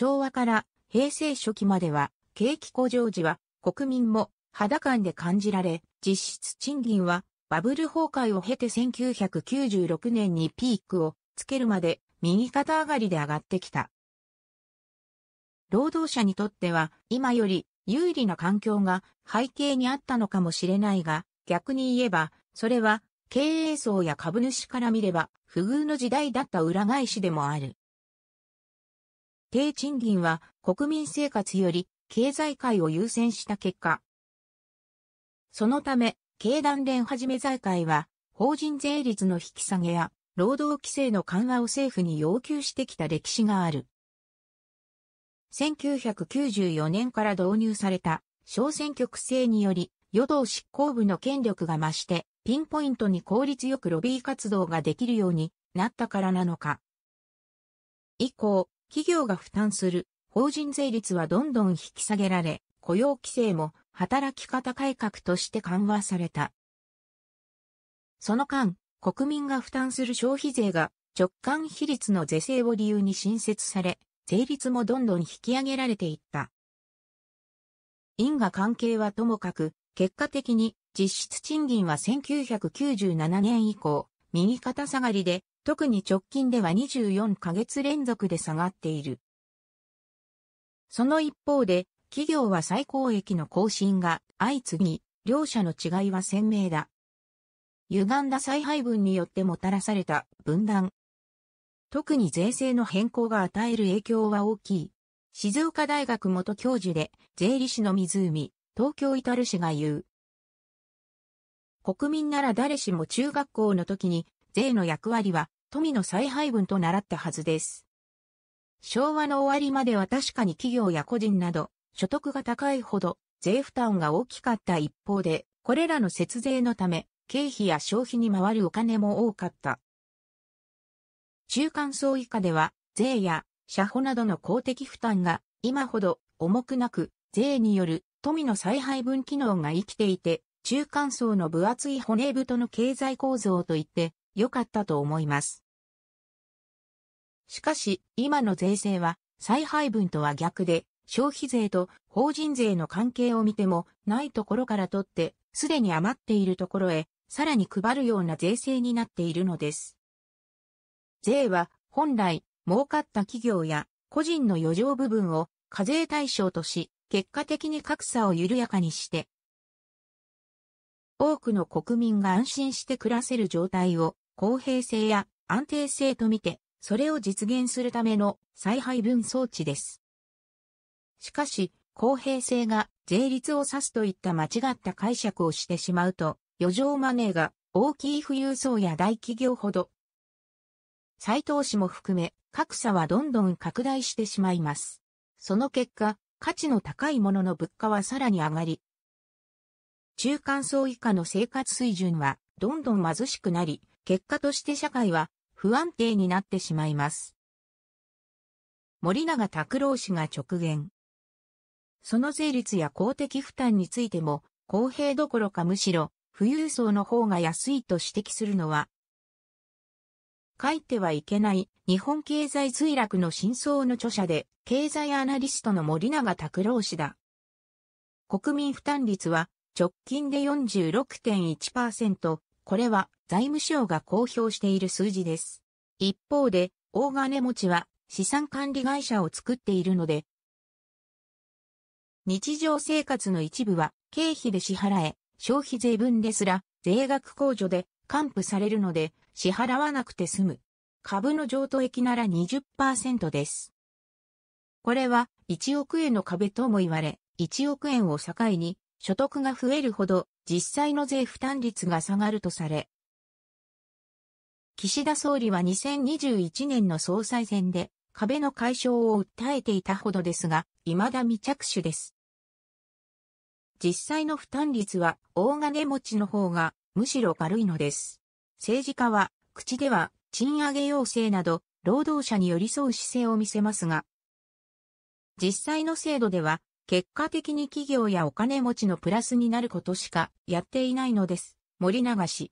昭和から平成初期までは、景気向上時は国民も肌感で感じられ、実質賃金はバブル崩壊を経て1996年にピークをつけるまで右肩上がりで上がってきた。労働者にとっては今より有利な環境が背景にあったのかもしれないが、逆に言えば、それは経営層や株主から見れば不遇の時代だった裏返しでもある。低賃金は国民生活より経済界を優先した結果。そのため、経団連はじめ財界は、法人税率の引き下げや、労働規制の緩和を政府に要求してきた歴史がある。1994年から導入された小選挙区制により、与党執行部の権力が増して、ピンポイントに効率よくロビー活動ができるようになったからなのか。以降、企業が負担する法人税率はどんどん引き下げられ、雇用規制も働き方改革として緩和された。その間、国民が負担する消費税が直間比率の是正を理由に新設され、税率もどんどん引き上げられていった。因果関係はともかく、結果的に実質賃金は1997年以降、右肩下がりで特に直近では24ヶ月連続で下がっている。その一方で、企業は最高益の更新が相次ぎ、両者の違いは鮮明だ。歪んだ再配分によってもたらされた分断。特に税制の変更が与える影響は大きい。静岡大学元教授で、税理士の湖、東京至る氏が言う。国民なら誰しも中学校の時に税の役割は富の再配分と習ったはずです。昭和の終わりまでは確かに企業や個人など所得が高いほど税負担が大きかった一方で、これらの節税のため経費や消費に回るお金も多かった。中間層以下では税や社保などの公的負担が今ほど重くなく税による富の再配分機能が生きていて中間層の分厚い骨太の経済構造といって良かったと思います。しかし、今の税制は、再配分とは逆で、消費税と法人税の関係を見ても、ないところから取って、すでに余っているところへ、さらに配るような税制になっているのです。税は、本来、儲かった企業や個人の余剰部分を課税対象とし、結果的に格差を緩やかにして、多くの国民が安心して暮らせる状態を公平性や安定性とみて、それを実現するための再配分装置です。しかし、公平性が税率を指すといった間違った解釈をしてしまうと、余剰マネーが大きい富裕層や大企業ほど、斎藤氏も含め、格差はどんどん拡大してしまいます。その結果、価値の高いものの物価はさらに上がり、中間層以下の生活水準はどんどん貧しくなり、結果として社会は不安定になってしまいます。森永拓郎氏が直言。その税率や公的負担についても公平どころかむしろ富裕層の方が安いと指摘するのは、書いてはいけない日本経済墜落の真相の著者で経済アナリストの森永拓郎氏だ。国民負担率は直近で46.1%、これは財務省が公表している数字です。一方で、大金持ちは資産管理会社を作っているので、日常生活の一部は経費で支払え、消費税分ですら税額控除で還付されるので支払わなくて済む。株の譲渡益なら20%です。これは1億円の壁とも言われ、1億円を境に所得が増えるほど実際の税負担率が下がるとされ、岸田総理は2021年の総裁選で壁の解消を訴えていたほどですが、未だ未着手です。実際の負担率は大金持ちの方がむしろ軽いのです。政治家は口では賃上げ要請など労働者に寄り添う姿勢を見せますが、実際の制度では結果的に企業やお金持ちのプラスになることしかやっていないのです。森永氏。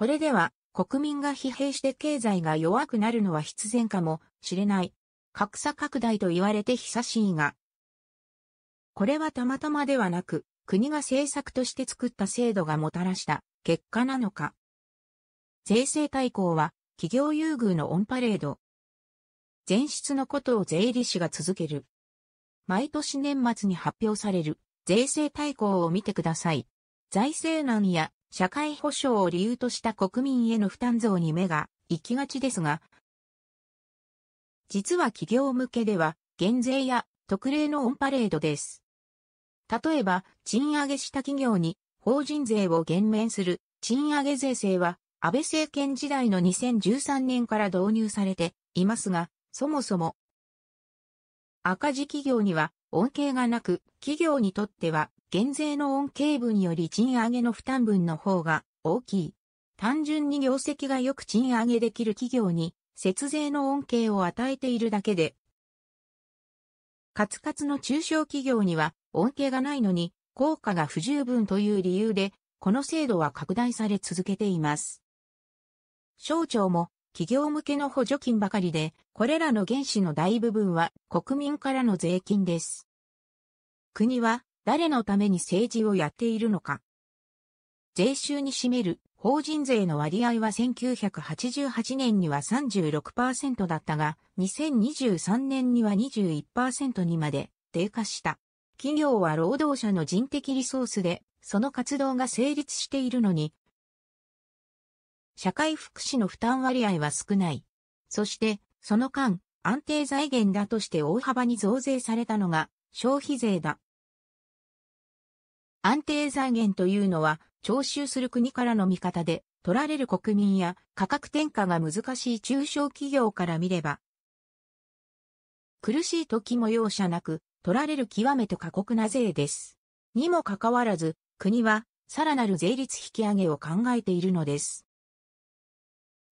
これでは国民が疲弊して経済が弱くなるのは必然かもしれない。格差拡大と言われて久しいが、これはたまたまではなく、国が政策として作った制度がもたらした結果なのか。税制大綱は企業優遇のオンパレード。前出のことを税理士が続ける。毎年年末に発表される税制大綱を見てください。財政難や社会保障を理由とした国民への負担増に目が行きがちですが、実は企業向けでは減税や特例のオンパレードです。例えば、賃上げした企業に法人税を減免する賃上げ税制は安倍政権時代の2013年から導入されていますが、そもそも赤字企業には恩恵がなく、企業にとっては減税の恩恵分より賃上げの負担分の方が大きい。単純に業績がよく賃上げできる企業に節税の恩恵を与えているだけで、カツカツの中小企業には恩恵がないのに効果が不十分という理由で、この制度は拡大され続けています。省庁も企業向けの補助金ばかりで、これらの原資の大部分は国民からの税金です。国は誰のために政治をやっているのか。税収に占める法人税の割合は1988年には36%だったが、2023年には21%にまで低下した。企業は労働者の人的リソースで、その活動が成立しているのに、社会福祉の負担割合は少ない。そして、その間、安定財源だとして大幅に増税されたのが消費税だ。安定財源というのは、徴収する国からの見方で、取られる国民や価格転嫁が難しい中小企業から見れば、苦しい時も容赦なく、取られる極めて過酷な税です。にもかかわらず、国は、さらなる税率引き上げを考えているのです。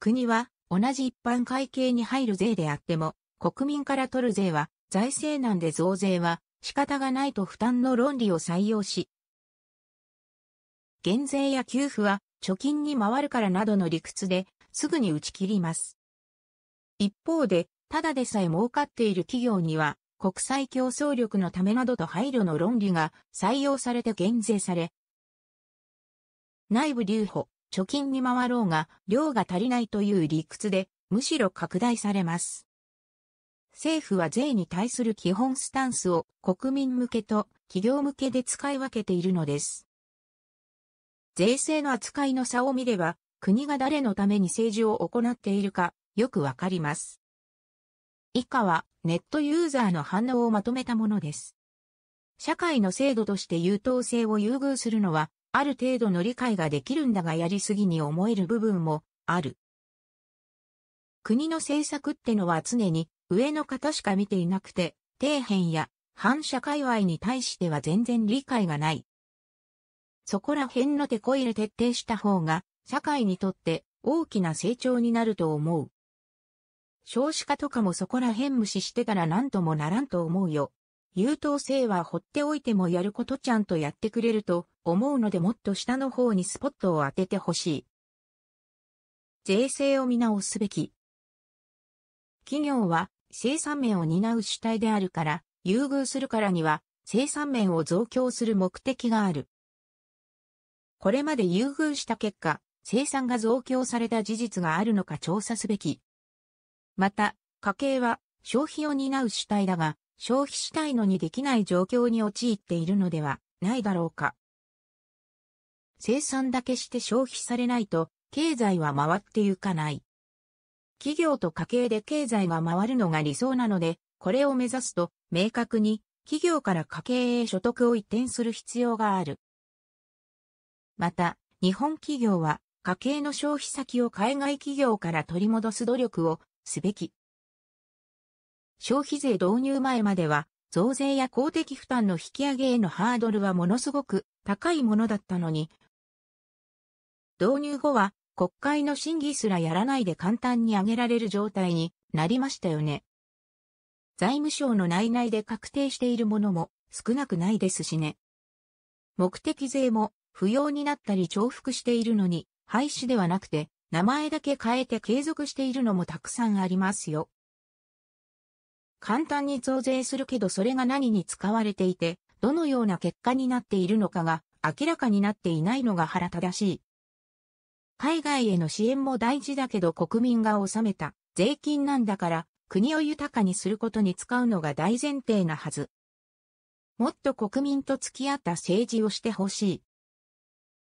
国は、同じ一般会計に入る税であっても、国民から取る税は、財政難で増税は、仕方がないと負担の論理を採用し、減税や給付は貯金に回るからなどの理屈ですぐに打ち切ります。一方で、ただでさえ儲かっている企業には国際競争力のためなどと配慮の論理が採用されて減税され、内部留保、貯金に回ろうが量が足りないという理屈でむしろ拡大されます。政府は税に対する基本スタンスを国民向けと企業向けで使い分けているのです。税制の扱いの差を見れば、国が誰のために政治を行っているか、よくわかります。以下は、ネットユーザーの反応をまとめたものです。社会の制度として優等生を優遇するのは、ある程度の理解ができるんだがやりすぎに思える部分もある。国の政策ってのは常に上の方しか見ていなくて、底辺や反社界隈に対しては全然理解がない。そこら辺のテコ入れ徹底した方が、社会にとって大きな成長になると思う。少子化とかもそこら辺無視してたら何ともならんと思うよ。優等生は放っておいてもやることちゃんとやってくれると思うのでもっと下の方にスポットを当ててほしい。税制を見直すべき。企業は生産面を担う主体であるから、優遇するからには生産面を増強する目的がある。これまで優遇した結果、生産が増強された事実があるのか調査すべき。また、家計は消費を担う主体だが、消費したいのにできない状況に陥っているのではないだろうか。生産だけして消費されないと、経済は回ってゆかない。企業と家計で経済が回るのが理想なので、これを目指すと、明確に企業から家計へ所得を移転する必要がある。また、日本企業は家計の消費先を海外企業から取り戻す努力をすべき。消費税導入前までは、増税や公的負担の引き上げへのハードルはものすごく高いものだったのに、導入後は国会の審議すらやらないで簡単に上げられる状態になりましたよね。財務省の内々で確定しているものも少なくないですしね。目的税も不要になったり重複しているのに、廃止ではなくて、名前だけ変えて継続しているのもたくさんありますよ。簡単に増税するけどそれが何に使われていて、どのような結果になっているのかが明らかになっていないのが腹立たしい。海外への支援も大事だけど国民が納めた税金なんだから国を豊かにすることに使うのが大前提なはず。もっと国民と付き合った政治をしてほしい。